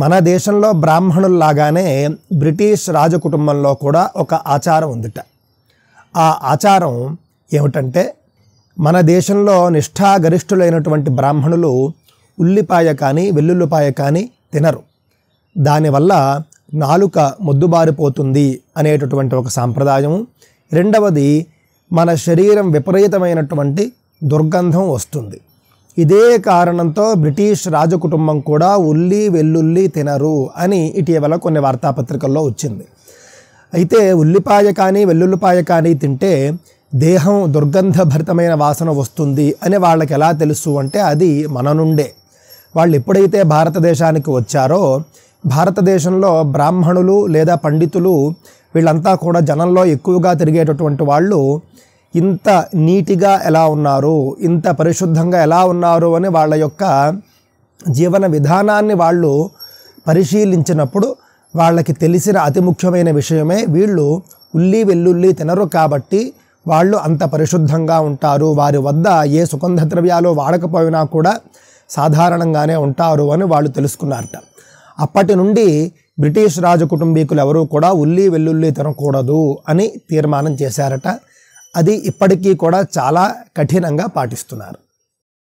మన దేశంలో బ్రాహ్మణుల్లాగానే బ్రిటిష్ రాజకుటుంబంలో కూడా ఒక ఆచారం ఉందిట ఆ ఆచారం ఏమిటంటే మన దేశంలో నిష్ఠాగరిష్ఠులైనటువంటి బ్రాహ్మణులు ఉల్లిపాయ కానీ వెల్లుల్లిపాయ కానీ తినరు దానివల్ల నాలుక మొద్దుబారిపోతుంది అనేటటువంటి ఒక సాంప్రదాయం రెండవది మన శరీరం విపరీతమైనటువంటి దుర్గంధం వస్తుంది ఇదే కారణంతో బ్రిటిష్ రాజకుటుంబం కూడా ఉల్లి వెల్లుల్లి తినరు అని ఇటీవల కొన్ని వార్తాపత్రికల్లో వచ్చింది అయితే ఉల్లిపాయ కానీ వెల్లుల్లిపాయ కానీ తింటే దేహం దుర్గంధభరితమైన వాసన వస్తుంది అని వాళ్ళకి ఎలా తెలుసు అంటే అది మన నుండే వాళ్ళు ఎప్పుడైతే భారతదేశానికి వచ్చారో భారతదేశంలో బ్రాహ్మణులు లేదా పండితులు వీళ్ళంతా కూడా జనంలో ఎక్కువగా తిరిగేటటువంటి వాళ్ళు ఇంత నీటిగా ఎలా ఉన్నారు ఇంత పరిశుద్ధంగా ఎలా ఉన్నారు అని వాళ్ళ యొక్క జీవన విధానాన్ని వాళ్ళు పరిశీలించినప్పుడు వాళ్ళకి తెలిసిన అతి ముఖ్యమైన విషయమే వీళ్ళు ఉల్లి వెల్లుల్లి తినరు కాబట్టి వాళ్ళు అంత పరిశుద్ధంగా ఉంటారు వారి వద్ద ఏ సుగంధ ద్రవ్యాలు వాడకపోయినా కూడా సాధారణంగానే ఉంటారు అని వాళ్ళు తెలుసుకున్నారట అప్పటి నుండి బ్రిటిష్ రాజ కుటుంబీకులు ఎవరూ కూడా ఉల్లి వెల్లుల్లి తినకూడదు అని తీర్మానం చేశారట అది ఇప్పటికీ కూడా చాలా కఠినంగా పాటిస్తున్నారు